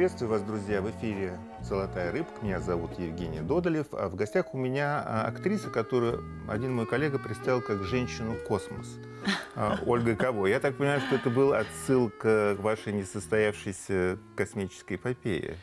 Приветствую вас, друзья, в эфире «Золотая рыбка». Меня зовут Евгений Додолев. А в гостях у меня а, актриса, которую один мой коллега представил как «Женщину-космос». А, Ольга Кого. Я так понимаю, что это был отсыл к вашей несостоявшейся космической эпопее.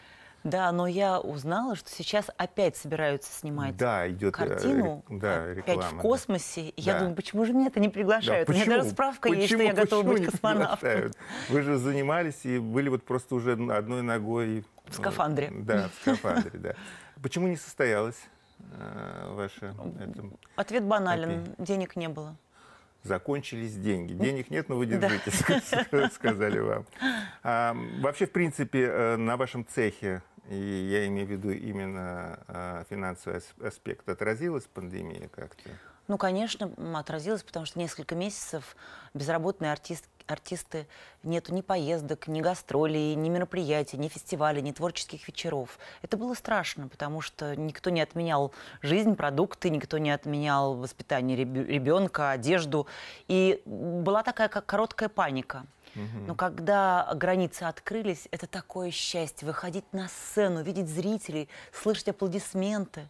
Да, но я узнала, что сейчас опять собираются снимать да, идет э, картину, э, э, да, опять в космосе. Да. Я да. думаю, почему же меня это не приглашают? Да, почему? У меня даже справка почему, есть, что я готова быть космонавтом. Вы же занимались и были вот просто уже одной ногой... В скафандре. Да, в скафандре, да. Почему не состоялось э, ваше... Ответ банален. Денег не было закончились деньги. Денег нет, но вы держитесь, да. сказали вам. А, вообще, в принципе, э, на вашем цехе и я имею в виду именно а, финансовый аспект, отразилась пандемия как-то? Ну, конечно, отразилось, потому что несколько месяцев безработные артист, артисты нету ни поездок, ни гастролей, ни мероприятий, ни фестивалей, ни творческих вечеров. Это было страшно, потому что никто не отменял жизнь, продукты, никто не отменял воспитание ребенка, одежду. И была такая как короткая паника – но когда границы открылись, это такое счастье. Выходить на сцену, видеть зрителей, слышать аплодисменты.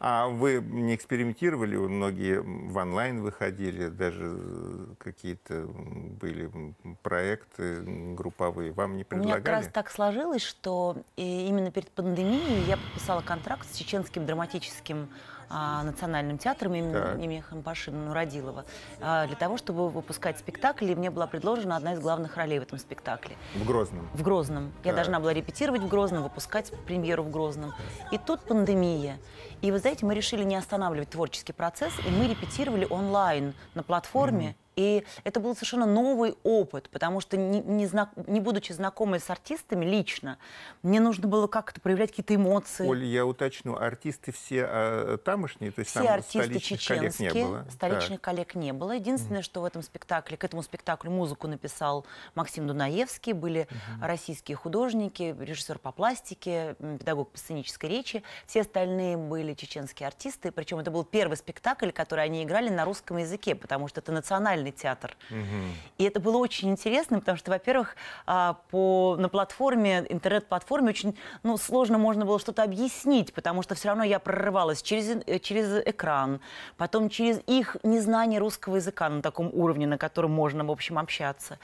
А вы не экспериментировали? Многие в онлайн выходили, даже э, какие-то были проекты групповые. Вам не предлагали? У меня как раз так сложилось, что именно перед пандемией я подписала контракт с чеченским драматическим а, национальным театром имени, так. имени Хампашина Нуродилова, а, для того, чтобы выпускать спектакль, и мне была предложена одна из главных ролей в этом спектакле. В Грозном? В Грозном. Я должна была репетировать в Грозном, выпускать премьеру в Грозном. И тут пандемия. И вы знаете, мы решили не останавливать творческий процесс, и мы репетировали онлайн на платформе и это был совершенно новый опыт, потому что, не, не, знак, не будучи знакомой с артистами лично, мне нужно было как-то проявлять какие-то эмоции. Оль, я уточню, артисты все а, тамошние? То есть все там артисты чеченские, коллег не было? столичных так. коллег не было. Единственное, mm-hmm. что в этом спектакле, к этому спектаклю музыку написал Максим Дунаевский, были mm-hmm. российские художники, режиссер по пластике, педагог по сценической речи. Все остальные были чеченские артисты, причем это был первый спектакль, который они играли на русском языке, потому что это национальный национальный театр. Угу. И это было очень интересно, потому что, во-первых, а, по, на платформе, интернет-платформе очень ну, сложно можно было что-то объяснить, потому что все равно я прорывалась через, э, через экран, потом через их незнание русского языка на таком уровне, на котором можно, в общем, общаться.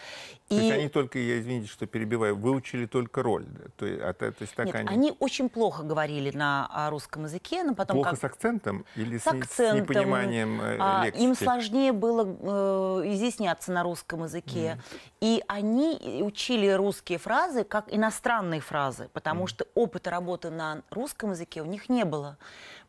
И... То есть они только, я извините, что перебиваю, выучили только роль? То а, то есть так Нет, они... они очень плохо говорили на русском языке, но потом... Плохо как... с акцентом или с, с, акцентом, с непониманием э, а, лексики? Им сложнее было э, Э, изъясняться на русском языке. Mm. И они э, учили русские фразы как иностранные фразы, потому mm. что опыта работы на русском языке у них не было.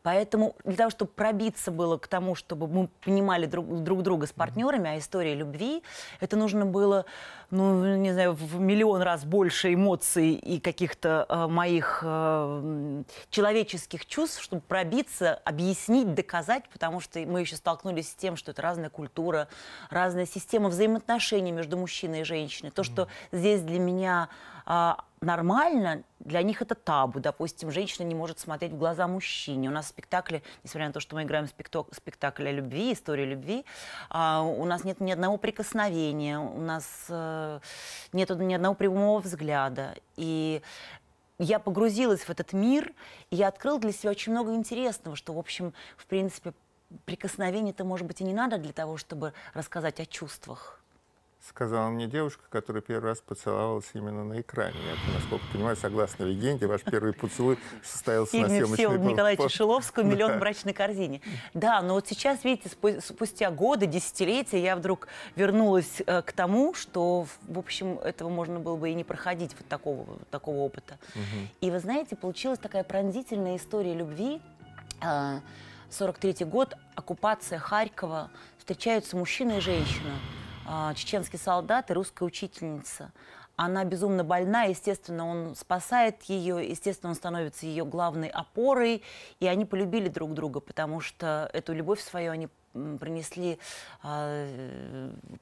Поэтому для того, чтобы пробиться было к тому, чтобы мы понимали друг, друг друга с партнерами, а история любви, это нужно было, ну, не знаю, в миллион раз больше эмоций и каких-то э, моих э, человеческих чувств, чтобы пробиться, объяснить, доказать, потому что мы еще столкнулись с тем, что это разная культура, разная система взаимоотношений между мужчиной и женщиной. То, что здесь для меня а, нормально, для них это табу. Допустим, женщина не может смотреть в глаза мужчине. У нас спектакли, несмотря на то, что мы играем спектакль о любви, историю любви, а, у нас нет ни одного прикосновения, у нас э, нет ни одного прямого взгляда. И я погрузилась в этот мир, и я открыла для себя очень много интересного, что, в общем, в принципе, прикосновений-то, может быть, и не надо для того, чтобы рассказать о чувствах сказала мне девушка, которая первый раз поцеловалась именно на экране. Я, насколько понимаю, согласно легенде, ваш первый поцелуй состоялся Фильме на съемочной площадке. Николая Чешеловского «Миллион в брачной корзине». Да, но вот сейчас, видите, спустя годы, десятилетия, я вдруг вернулась э, к тому, что, в общем, этого можно было бы и не проходить, вот такого, такого опыта. И вы знаете, получилась такая пронзительная история любви, 43 а, год, оккупация Харькова, встречаются мужчина и женщина – а, чеченский солдат и русская учительница. Она безумно больна, естественно, он спасает ее, естественно, он становится ее главной опорой, и они полюбили друг друга, потому что эту любовь свою они принесли а,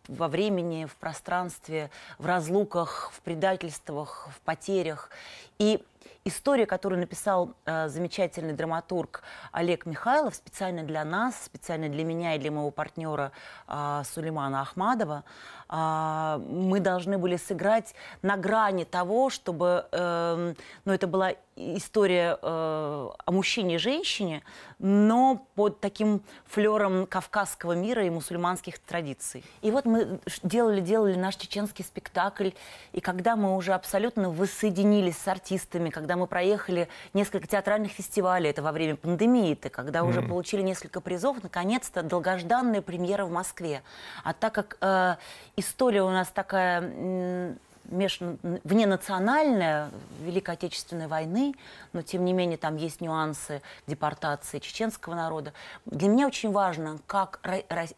во времени, в пространстве, в разлуках, в предательствах, в потерях. И история, которую написал а, замечательный драматург Олег Михайлов специально для нас, специально для меня и для моего партнера а, Сулеймана Ахмадова, мы должны были сыграть на грани того, чтобы э, ну, это была история э, о мужчине и женщине, но под таким флером кавказского мира и мусульманских традиций. И вот мы делали-делали наш чеченский спектакль, и когда мы уже абсолютно воссоединились с артистами, когда мы проехали несколько театральных фестивалей, это во время пандемии, -то, когда mm. уже получили несколько призов, наконец-то долгожданная премьера в Москве. А так как э, история у нас такая... Э, меж... вненациональная Великой Отечественной войны, но тем не менее там есть нюансы депортации чеченского народа. Для меня очень важно, как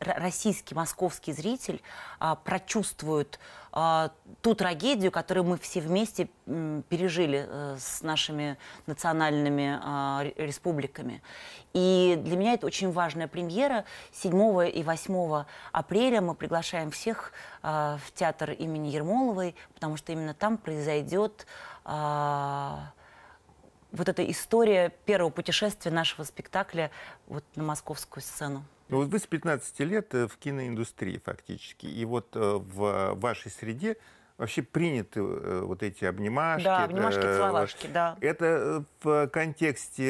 российский, московский зритель а, прочувствует а, ту трагедию, которую мы все вместе пережили э, с нашими национальными а, республиками. И для меня это очень важная премьера. 7 и 8 апреля мы приглашаем всех а, в театр имени Ермоловой, потому что именно там произойдет вот эта история первого путешествия нашего спектакля вот на московскую сцену. Ну вот вы с 15 лет э, в киноиндустрии фактически, и вот э, в э, вашей среде вообще приняты э, вот эти обнимашки. Да, э, обнимашки, целовашки, да. Это э, в контексте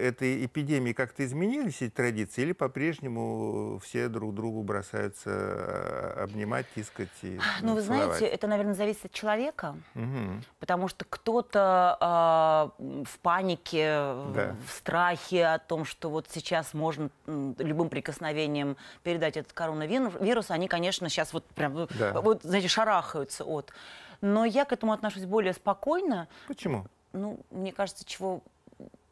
этой эпидемии как-то изменились эти традиции или по-прежнему все друг другу бросаются обнимать, тискать и Ну, вы знаете, это, наверное, зависит от человека, угу. потому что кто-то э, в панике, да. в страхе о том, что вот сейчас можно любым прикосновением передать этот коронавирус, они, конечно, сейчас вот прям, да. вот, знаете, шарахаются избавиться от. Но я к этому отношусь более спокойно. Почему? Ну, мне кажется, чего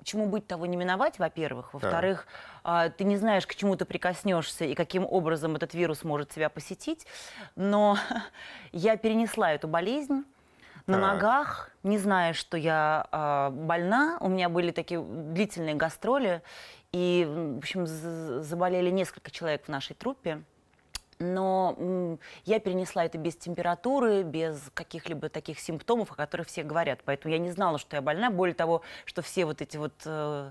чему быть, того не миновать, во-первых. Во-вторых, да. ты не знаешь, к чему ты прикоснешься и каким образом этот вирус может тебя посетить. Но я перенесла эту болезнь на так. ногах, не зная, что я э, больна. У меня были такие длительные гастроли. И, в общем, заболели несколько человек в нашей труппе но я перенесла это без температуры, без каких-либо таких симптомов, о которых все говорят. Поэтому я не знала, что я больна. Более того, что все вот эти вот э,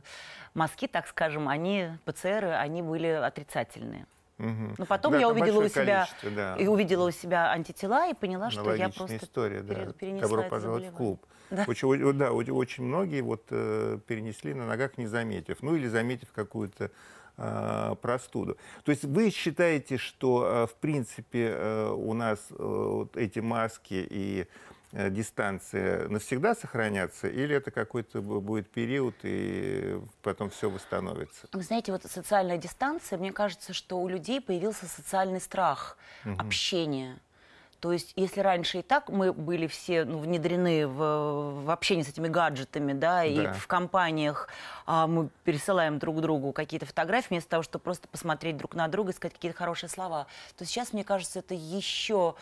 мазки, так скажем, они, ПЦРы, они были отрицательные. Угу. Но потом да, я увидела у себя да. и увидела у себя антитела и поняла, что я просто история, да. Пере, перенесла Добро это пожаловать в клуб. Да. Очень, да, очень многие вот э, перенесли на ногах, не заметив, ну или заметив какую-то Э, простуду. То есть вы считаете, что э, в принципе э, у нас вот эти маски и дистанция навсегда сохранятся, или это какой-то будет период, и потом все восстановится? Вы знаете, вот социальная дистанция, мне кажется, что у людей появился социальный страх угу. общения то есть, если раньше и так мы были все ну, внедрены в, в общении с этими гаджетами, да, да. и в компаниях а, мы пересылаем друг другу какие-то фотографии, вместо того, чтобы просто посмотреть друг на друга и сказать какие-то хорошие слова, то сейчас, мне кажется, это еще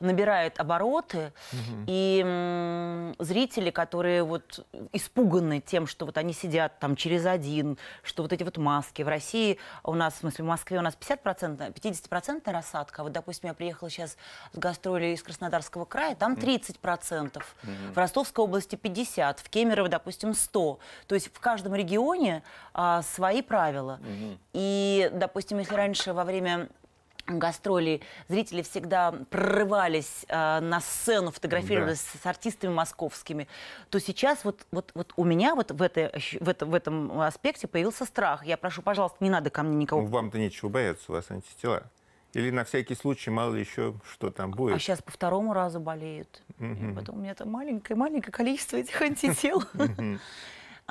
набирает обороты, угу. и м, зрители, которые вот испуганы тем, что вот они сидят там через один, что вот эти вот маски. В России у нас, в смысле, в Москве у нас 50%, 50% рассадка. Вот, допустим, я приехала сейчас с гастролей из Краснодарского края, там 30%. Угу. В Ростовской области 50%, в Кемерово, допустим, 100%. То есть в каждом регионе а, свои правила. Угу. И, допустим, если раньше во время гастролей зрители всегда прорывались э, на сцену, фотографировались да. с артистами московскими, то сейчас вот, вот, вот у меня вот в, этой, в, это, в этом аспекте появился страх. Я прошу, пожалуйста, не надо ко мне никого... Ну, вам-то нечего бояться, у вас антитела. Или на всякий случай, мало ли еще, что там будет. А сейчас по второму разу болеют. Угу. И потом у меня там маленькое-маленькое количество этих антител.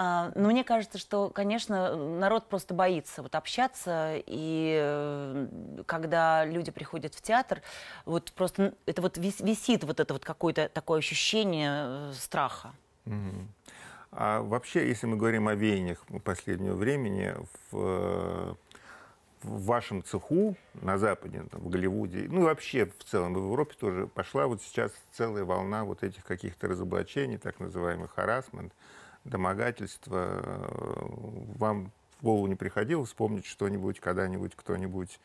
А, Но ну, мне кажется, что, конечно, народ просто боится вот общаться, и э, когда люди приходят в театр, вот просто это вот висит вот это вот какое-то такое ощущение э, страха. Угу. А вообще, если мы говорим о веяниях последнего времени, в, э, в вашем цеху на Западе, там, в Голливуде, ну и вообще в целом в Европе тоже пошла вот сейчас целая волна вот этих каких-то разоблачений, так называемых харасмент, домогательства. Э, вам в голову не приходило вспомнить что-нибудь, когда-нибудь кто-нибудь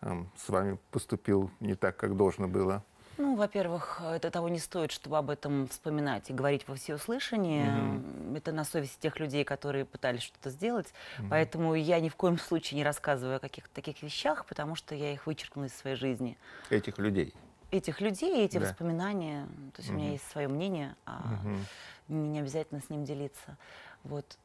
эм, с вами поступил не так, как должно было? Ну, во-первых, это того не стоит, чтобы об этом вспоминать и говорить во всеуслышание. mm Это на совести тех людей, которые пытались что-то сделать. mm Поэтому я ни в коем случае не рассказываю о каких-то таких вещах, потому что я их вычеркнула из своей жизни. Этих людей? Этих людей, эти да. воспоминания. То есть mm у меня есть свое мнение о... mm не обязательно с ним делиться. Вот.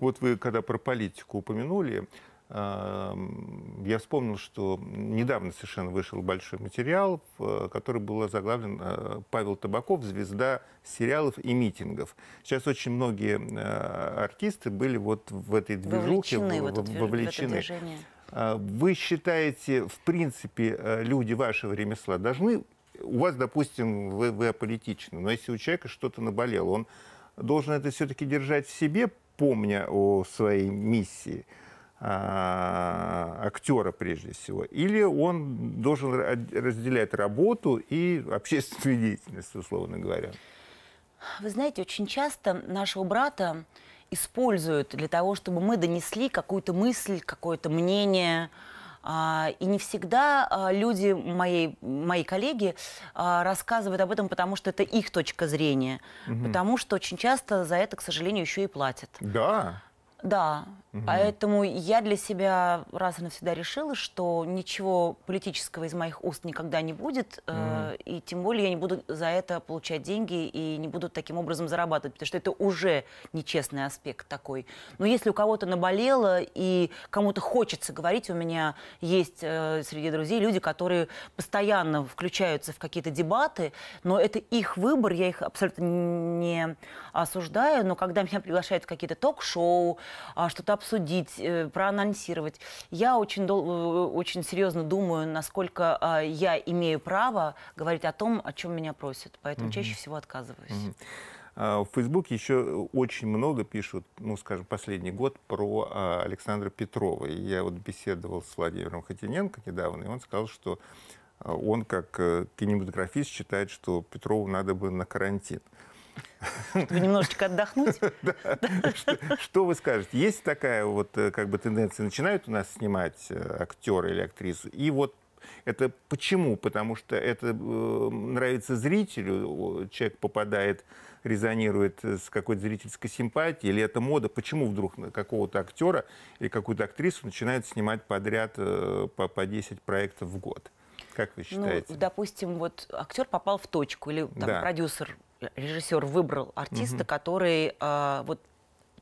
Вот вы, когда про политику упомянули, Эм, я вспомнил, что недавно совершенно вышел большой материал, э, который был заглавлен э, «Павел Табаков. Звезда сериалов и митингов». Сейчас очень многие э, артисты были вот в этой движухе, вовлечены. В, это, вовлечены. В а Вы считаете, в принципе, люди вашего ремесла должны... У вас, допустим, вы, вы аполитичны, но если у человека что-то наболело, он должен это все-таки держать в себе, помня о своей миссии – а, актера прежде всего, или он должен разделять работу и общественную деятельность, условно говоря? Вы знаете, очень часто нашего брата используют для того, чтобы мы донесли какую-то мысль, какое-то мнение, а, и не всегда а, люди, моей, мои коллеги, рассказывают об этом, потому что это их точка зрения. Угу. Потому что очень часто за это, к сожалению, еще и платят. Да. Да. Угу. Поэтому я для себя раз и навсегда решила, что ничего политического из моих уст никогда не будет, угу. э, и тем более я не буду за это получать деньги и не буду таким образом зарабатывать, потому что это уже нечестный аспект такой. Но если у кого-то наболело и кому-то хочется говорить, у меня есть э, среди друзей люди, которые постоянно включаются в какие-то дебаты, но это их выбор, я их абсолютно не осуждаю, но когда меня приглашают в какие-то ток-шоу, а, что-то обсудить, э, проанонсировать. Я очень, дол- э, очень серьезно думаю, насколько а, я имею право говорить о том, о чем меня просят. Поэтому угу. чаще всего отказываюсь. Угу. В Фейсбуке еще очень много пишут, ну, скажем, последний год про а, Александра Петрова. И я вот беседовал с Владимиром Хотиненко недавно, и он сказал, что он, как э, кинематографист, считает, что Петрову надо бы на карантин чтобы немножечко отдохнуть. Что вы скажете? Есть такая вот э, как бы тенденция, начинают у нас снимать э, актера или актрису, и вот это почему? Потому что это э, нравится зрителю, человек попадает, резонирует с какой-то зрительской симпатией, или это мода? Почему вдруг какого-то актера или какую-то актрису начинают снимать подряд по, по 10 проектов в год? Как вы ну, считаете? Ну, допустим, вот актер попал в точку, или там, да. продюсер режиссер выбрал артиста, угу. который э, вот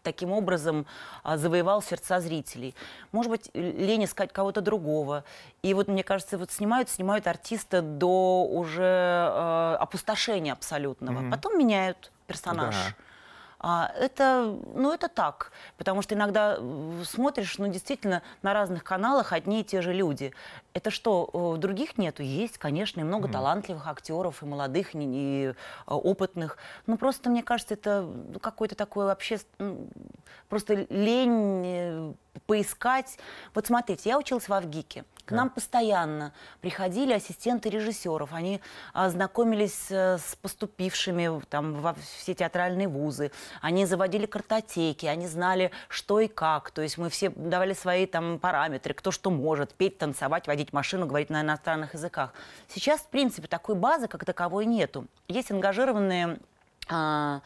таким образом а, завоевал сердца зрителей. Может быть, лень искать кого-то другого. И вот, мне кажется, вот снимают, снимают артиста до уже э, опустошения абсолютного. mm Потом меняют персонаж. Да. А, это, ну, это так, потому что иногда э, смотришь, ну, действительно, на разных каналах одни и те же люди. Это что, э, других нету? Есть, конечно, и много mm. талантливых актеров, и молодых, и, и э, опытных. Но просто, мне кажется, это ну, какой-то такой вообще просто лень поискать. Вот смотрите, я училась в Авгике. К нам постоянно приходили ассистенты режиссеров. Они а, знакомились э, с поступившими там, во все театральные вузы. Они заводили картотеки, они знали, что и как. То есть мы все давали свои там, параметры, кто что может. Петь, танцевать, водить машину, говорить на иностранных языках. Сейчас, в принципе, такой базы как таковой нету. Есть ангажированные а,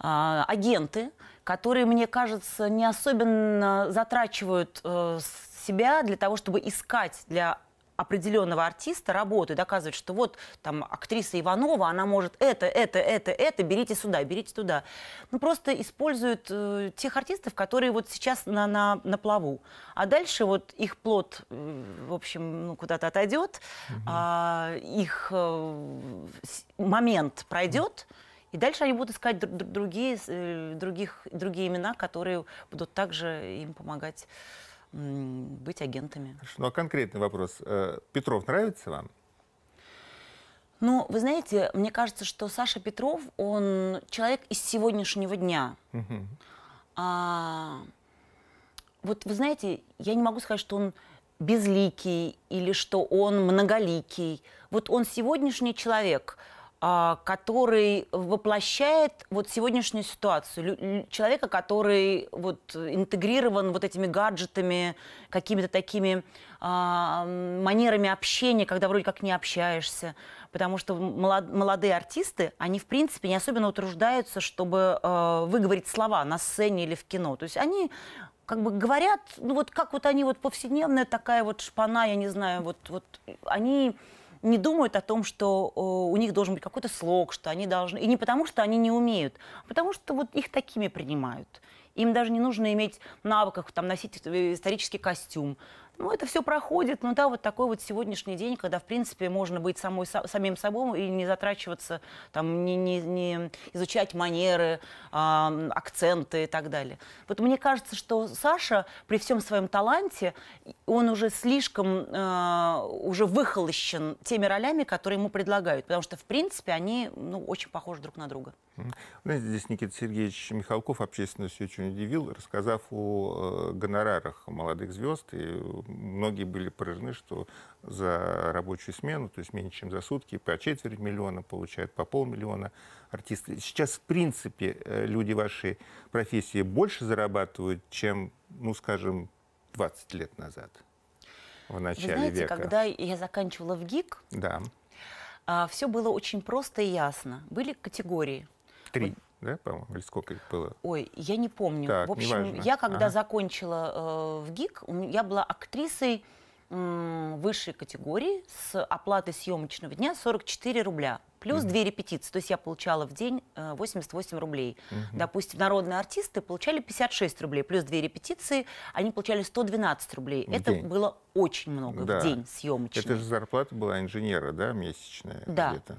а, агенты, которые, мне кажется, не особенно затрачивают э, себя для того, чтобы искать для определенного артиста работу и доказывать, что вот там актриса Иванова, она может это, это, это, это, берите сюда, берите туда. Ну, просто используют э, тех артистов, которые вот сейчас на, на, на плаву. А дальше вот их плод, э, в общем, ну, куда-то отойдет, угу. а, их э, момент пройдет, и дальше они будут искать др- другие, э, других, другие имена, которые будут также им помогать быть агентами. Хорошо. Ну а конкретный вопрос. Э, Петров нравится вам? Ну, вы знаете, мне кажется, что Саша Петров, он человек из сегодняшнего дня. А, вот вы знаете, я не могу сказать, что он безликий или что он многоликий. Вот он сегодняшний человек. А, который воплощает вот сегодняшнюю ситуацию. Человека, который вот интегрирован вот этими гаджетами, какими-то такими а, манерами общения, когда вроде как не общаешься. Потому что молодые артисты, они в принципе не особенно утруждаются, чтобы а, выговорить слова на сцене или в кино. То есть они как бы говорят, ну вот как вот они вот повседневная такая вот шпана, я не знаю, вот, вот они не думают о том, что у них должен быть какой-то слог, что они должны... И не потому, что они не умеют, а потому что вот их такими принимают. Им даже не нужно иметь навыков, там, носить э, исторический костюм. Ну, это все проходит, ну да, вот такой вот сегодняшний день, когда, в принципе, можно быть самой, самим собой и не затрачиваться, там, не, не, не изучать манеры, э, акценты и так далее. Вот мне кажется, что Саша при всем своем таланте, он уже слишком, э, уже выхолощен теми ролями, которые ему предлагают, потому что, в принципе, они, ну, очень похожи друг на друга. Ну, знаете, здесь Никита Сергеевич Михалков общественность очень удивил, рассказав о э, гонорарах молодых звезд и многие были поражены, что за рабочую смену, то есть меньше, чем за сутки, по четверть миллиона получают, по полмиллиона артисты. Сейчас, в принципе, э, люди вашей профессии больше зарабатывают, чем, ну, скажем, 20 лет назад, в начале Вы знаете, века. когда я заканчивала в ГИК, да. А, все было очень просто и ясно. Были категории. Три. Вот, да, по-моему, или сколько их было? Ой, я не помню. Так, в общем, неважно. я когда ага. закончила э, в ГИК, я была актрисой э, высшей категории с оплатой съемочного дня 44 рубля. Плюс угу. две репетиции, то есть я получала в день 88 э, рублей. Угу. Допустим, народные артисты получали 56 рублей, плюс две репетиции, они получали 112 рублей. В Это день. было очень много да. в день съемочный. Это же зарплата была инженера, да, месячная? Да. Где-то.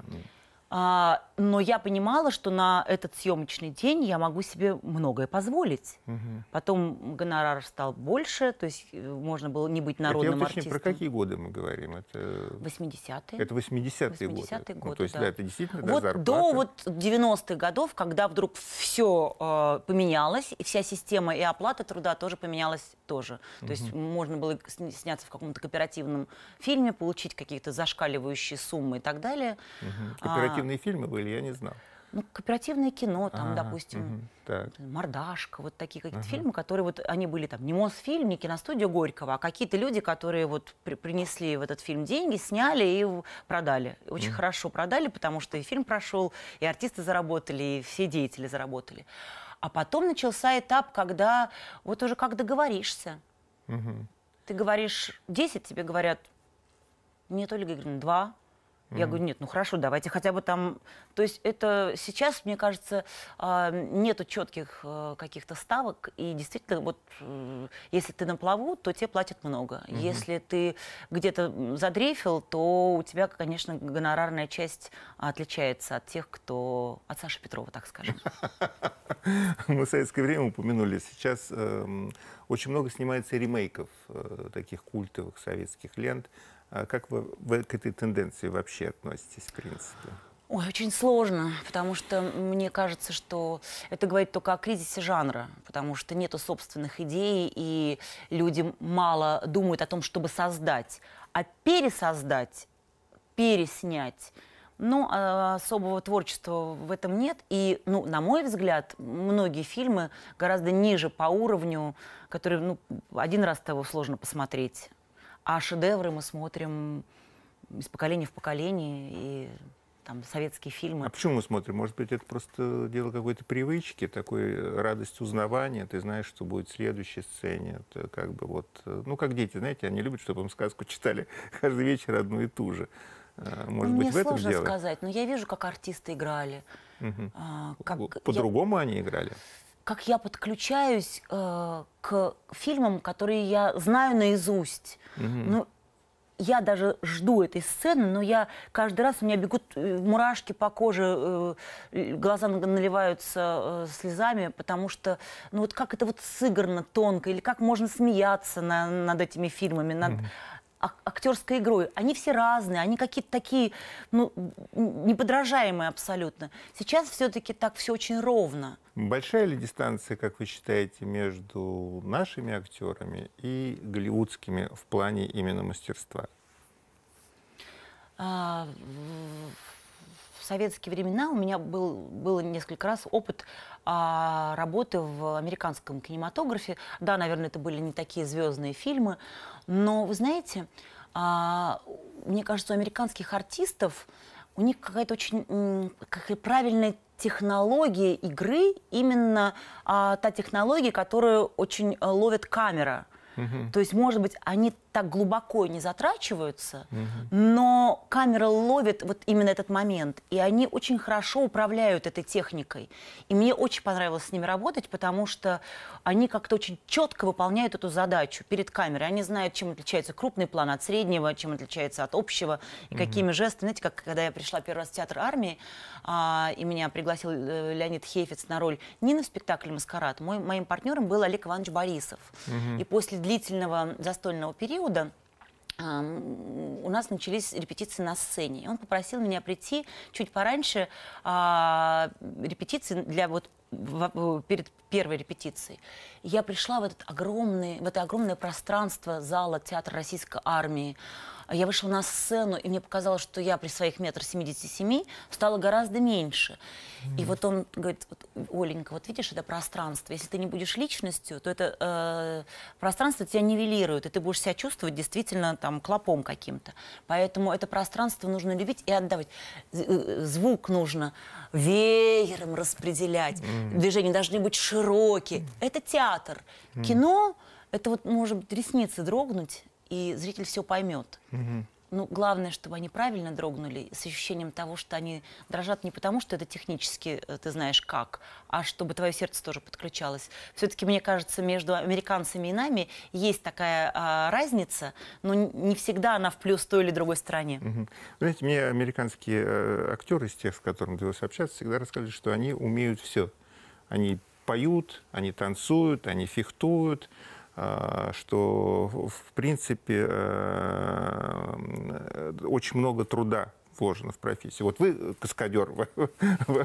А, но я понимала, что на этот съемочный день я могу себе многое позволить. Угу. Потом гонорар стал больше, то есть э, можно было не быть народным это я уточню, артистом. Про какие годы мы говорим? Это 80-е. Это 80-е 80 годы. 80-е ну, годы, ну, то есть, да. да это действительно вот До вот 90-х годов, когда вдруг все э, поменялось, и вся система и оплата труда тоже поменялась тоже. Угу. То есть можно было сняться в каком-то кооперативном фильме, получить какие-то зашкаливающие суммы и так далее. Угу кооперативные фильмы были, я не знал. Ну, кооперативное кино, там, а, допустим, угу, «Мордашка», вот такие какие-то угу. фильмы, которые вот, они были там не Мосфильм, не киностудия Горького, а какие-то люди, которые вот при, принесли в этот фильм деньги, сняли и продали. Очень угу. хорошо продали, потому что и фильм прошел, и артисты заработали, и все деятели заработали. А потом начался этап, когда вот уже как договоришься. Угу. Ты говоришь 10, тебе говорят, нет, Ольга Игоревна, 2, я говорю, нет, ну хорошо, давайте хотя бы там... То есть это сейчас, мне кажется, а, нету четких э, каких-то ставок, и действительно, вот э, если ты на плаву, то тебе платят много. Угу. Если ты где-то задрейфил, то у тебя, конечно, гонорарная часть отличается от тех, кто... от Саши Петрова, так скажем. Мы в советское время упомянули. Сейчас эм, очень много снимается ремейков э, таких культовых советских лент. А как вы, вы к этой тенденции вообще относитесь, в принципе? Ой, очень сложно, потому что мне кажется, что это говорит только о кризисе жанра, потому что нету собственных идей, и люди мало думают о том, чтобы создать. А пересоздать, переснять, ну, а особого творчества в этом нет. И, ну, на мой взгляд, многие фильмы гораздо ниже по уровню, которые, ну, один раз того сложно посмотреть а шедевры мы смотрим из поколения в поколение, и там советские фильмы. А почему мы смотрим? Может быть, это просто дело какой-то привычки, такой э, радость узнавания. Ты знаешь, что будет в следующей сцене. Это как бы вот, э, ну, как дети, знаете, они любят, чтобы им сказку читали каждый вечер одну и ту же. Э, может Мне быть, в этом сложно дело? сказать, но я вижу, как артисты играли. Угу. Как... По-другому я... они играли? как я подключаюсь э, к фильмам, которые я знаю наизусть. Угу. Ну, я даже жду этой сцены, но я каждый раз у меня бегут э, мурашки по коже, э, глаза наливаются э, слезами, потому что, ну вот как это вот сыграно тонко, или как можно смеяться на, над этими фильмами, над, mm-hmm актерской игрой. Они все разные, они какие-то такие, ну, неподражаемые абсолютно. Сейчас все-таки так все очень ровно. Большая ли дистанция, как вы считаете, между нашими актерами и голливудскими в плане именно мастерства? А, советские времена у меня был, было несколько раз опыт а, работы в американском кинематографе. Да, наверное, это были не такие звездные фильмы, но вы знаете, а, мне кажется, у американских артистов у них какая-то очень как и правильная технология игры, именно а, та технология, которую очень э, ловит камера. Угу. То есть, может быть, они так глубоко не затрачиваются, угу. но камера ловит вот именно этот момент, и они очень хорошо управляют этой техникой. И мне очень понравилось с ними работать, потому что они как-то очень четко выполняют эту задачу перед камерой. Они знают, чем отличается крупный план от среднего, чем отличается от общего, и угу. какими жестами. Знаете, как когда я пришла первый раз в театр армии, а, и меня пригласил э, Леонид Хейфец на роль Нины в спектакле «Маскарад», мой, моим партнером был Олег Иванович Борисов. Угу. И после длительного застольного периода периода у нас начались репетиции на сцене. И он попросил меня прийти чуть пораньше а, репетиции для вот в, перед первой репетицией. Я пришла в, этот огромный, в это огромное пространство зала Театра Российской Армии я вышла на сцену, и мне показалось, что я при своих метрах семи стала гораздо меньше. Mm. И вот он говорит, вот, Оленька, вот видишь, это пространство. Если ты не будешь личностью, то это э, пространство тебя нивелирует, и ты будешь себя чувствовать действительно там клопом каким-то. Поэтому это пространство нужно любить и отдавать. Э, звук нужно веером распределять. Mm. Движения должны быть широкие. Mm. Это театр. Mm. Кино это вот может быть ресницы дрогнуть, и зритель все поймет. Угу. Ну, главное, чтобы они правильно дрогнули, с ощущением того, что они дрожат не потому, что это технически э, ты знаешь как, а чтобы твое сердце тоже подключалось. Все-таки, мне кажется, между американцами и нами есть такая а, разница, но не всегда она в плюс той или другой стороне. Угу. Знаете, мне американские э, актеры, из тех, с которыми довелось общаться, всегда рассказывали, что они умеют все. Они поют, они танцуют, они фехтуют, а, что, в принципе, э, очень много труда вложено в профессию. Вот вы каскадер.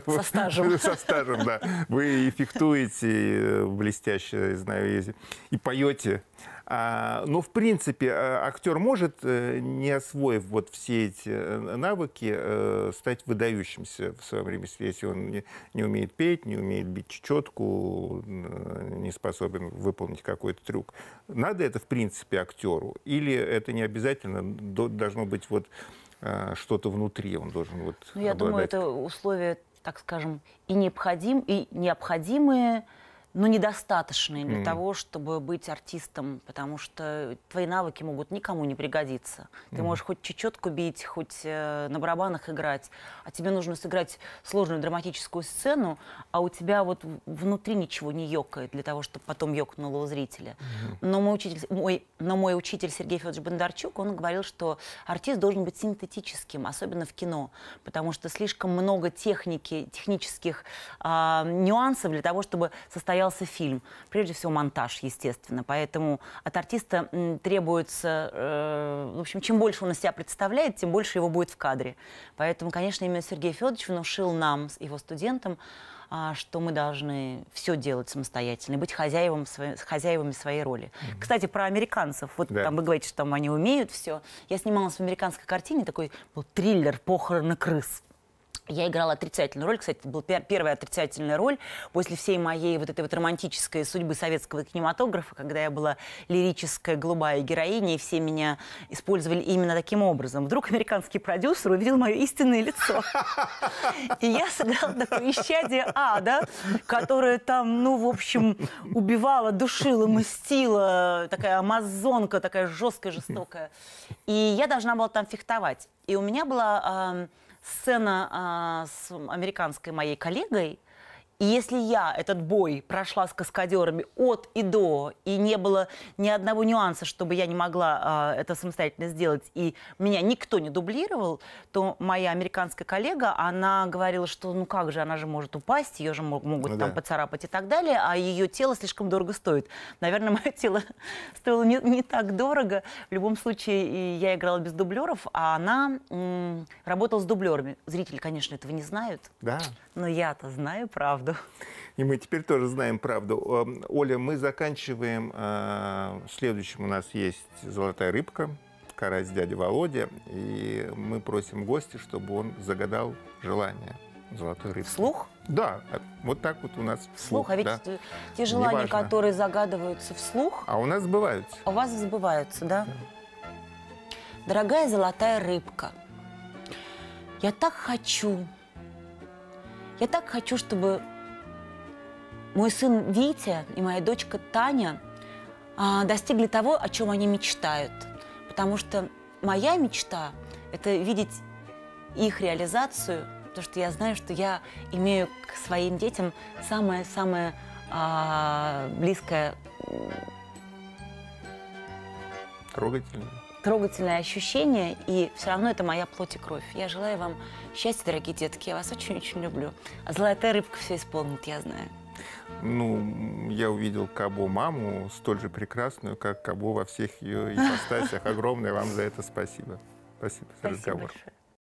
Со стажем. Со стажем, да. Вы и фехтуете блестяще, знаю, и поете. А, Но, ну, в принципе, а, актер может, э, не освоив вот все эти э, навыки, э, стать выдающимся в своем ремесле, если он не, не умеет петь, не умеет бить четку, не способен выполнить какой-то трюк. Надо это, в принципе, актеру? Или это не обязательно должно быть вот что-то внутри, он должен вот Ну, я обладать... думаю, это условия, так скажем, и необходим, и необходимые, но ну, недостаточные для mm. того, чтобы быть артистом, потому что твои навыки могут никому не пригодиться. Ты mm. можешь хоть чечетку бить, хоть э, на барабанах играть, а тебе нужно сыграть сложную драматическую сцену, а у тебя вот внутри ничего не ёкает для того, чтобы потом ёкнуло у зрителя. Mm. Но, мой учитель, мой, но мой учитель Сергей Федорович Бондарчук, он говорил, что артист должен быть синтетическим, особенно в кино, потому что слишком много техники, технических э, нюансов для того, чтобы состоять состоялся фильм. Прежде всего монтаж, естественно. Поэтому от артиста требуется... Э, в общем, чем больше он из себя представляет, тем больше его будет в кадре. Поэтому, конечно, именно Сергей Федорович внушил нам, его студентам, а, что мы должны все делать самостоятельно, быть хозяевом своей, хозяевами своей роли. Mm-hmm. Кстати, про американцев. Вот да. там вы говорите, что там они умеют все. Я снималась в американской картине, такой был триллер «Похороны крыс». Я играла отрицательную роль. Кстати, это была первая отрицательная роль после всей моей вот этой вот романтической судьбы советского кинематографа, когда я была лирическая, голубая героиня, и все меня использовали именно таким образом. Вдруг американский продюсер увидел мое истинное лицо. И я сыграла такое исчадие ада, которое там, ну, в общем, убивала, душила, мстила. Такая амазонка, такая жесткая, жестокая. И я должна была там фехтовать. И у меня была сцена а, с американской моей коллегой, и если я этот бой прошла с каскадерами от и до, и не было ни одного нюанса, чтобы я не могла э, это самостоятельно сделать, и меня никто не дублировал, то моя американская коллега, она говорила, что ну как же, она же может упасть, ее же могут ну, там да. поцарапать и так далее, а ее тело слишком дорого стоит. Наверное, мое тело стоило не, не так дорого. В любом случае, я играла без дублеров, а она работала с дублерами. Зрители, конечно, этого не знают. Да. Но я-то знаю правду правду. И мы теперь тоже знаем правду. Эм, Оля, мы заканчиваем. Э, следующим у нас есть «Золотая рыбка», «Карась дяди Володя». И мы просим гостя, чтобы он загадал желание золотой рыбки. Вслух? Да, э, вот так вот у нас вслух. А вслух а ведь да. те желания, Неважно. которые загадываются вслух... А у нас сбываются. У вас сбываются, да? да. Дорогая золотая рыбка, я так хочу, я так хочу, чтобы мой сын Витя и моя дочка Таня а, достигли того, о чем они мечтают. Потому что моя мечта – это видеть их реализацию, потому что я знаю, что я имею к своим детям самое-самое а, близкое… Трогательное. Трогательное ощущение, и все равно это моя плоть и кровь. Я желаю вам счастья, дорогие детки, я вас очень-очень люблю. А золотая рыбка все исполнит, я знаю. Ну, я увидел Кабу маму, столь же прекрасную, как Кабу во всех ее ипостасях. Огромное вам за это спасибо. Спасибо за разговор. Большое.